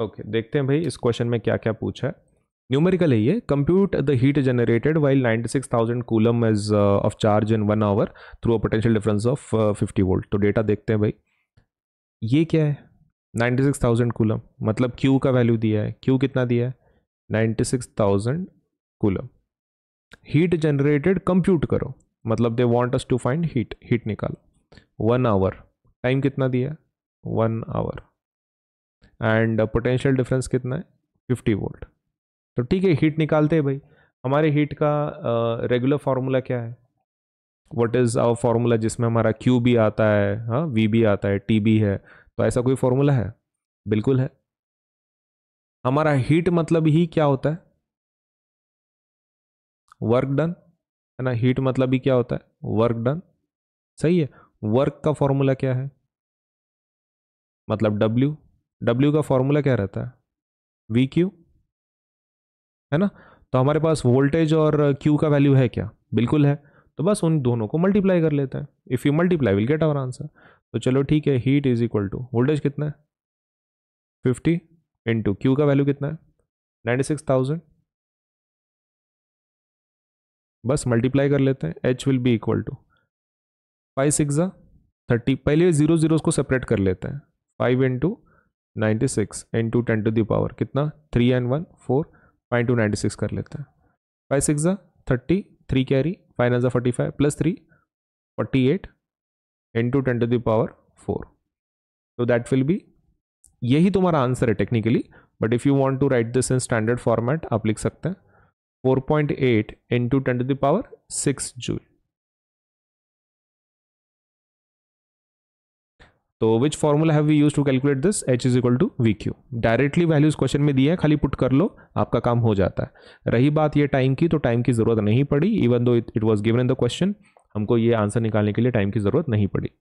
okay देखते हैं भाई इस क्वेश्चन में क्या क्या पूछा है न्यूमेरिकल है ये compute the heat generated while 96,000 coulomb is of charge in one hour through a potential difference of 50 volt तो डेटा देखते हैं भाई ये क्या है 96,000 कूलम मतलब क्यू का वैल्यू दिया है क्यू कितना दिया है 96,000 कूलम हीट जनरेटेड कंप्यूट करो मतलब they want us to find heat heat निकालो वन आवर टाइम कितना दिया one hour and potential difference कितना है फिफ्टी वोल्ट तो ठीक है हीट निकालते हैं भाई हमारे हीट का रेगुलर uh, फार्मूला क्या है वट इज़ आवर फार्मूला जिसमें हमारा क्यू भी आता है हाँ वी भी आता है टी भी है तो ऐसा कोई फार्मूला है बिल्कुल है हमारा हीट मतलब ही क्या होता है वर्क डन है ना हीट मतलब ही क्या होता है वर्क डन सही है वर्क का फॉर्मूला क्या है मतलब डब्ल्यू डब्ल्यू का फॉर्मूला क्या रहता है वी क्यू है ना तो हमारे पास वोल्टेज और क्यू का वैल्यू है क्या बिल्कुल है तो बस उन दोनों को मल्टीप्लाई कर लेते हैं if you multiply will get our answer तो चलो ठीक है heat is equal to voltage कितना है फिफ्टी इंटू क्यू का वैल्यू कितना है नाइन्टी सिक्स थाउजेंड बस मल्टीप्लाई कर लेते हैं H will be equal to five six thirty पहले जीरो जीरो को सेपरेट कर लेते हैं five into ninety six into ten to the power कितना three in one four five to ninety six कर लेते हैं फाइव सिक्स ज़ा thirty three carry five nine ज़ा forty five plus three forty eight into ten to the power four तो that will be यही तुम्हारा answer है technically but if you want to write this in standard format आप लिख सकते हैं four point eight into ten to the six joule तो which formula have we use to calculate this H is equal to V Q directly values question में दिए हैं खाली put कर लो आपका काम हो जाता है रही बात ये टाइम की तो टाइम की जरूरत नहीं पड़ी even though it was given in the question हमको ये आंसर निकालने के लिए टाइम की जरूरत नहीं पड़ी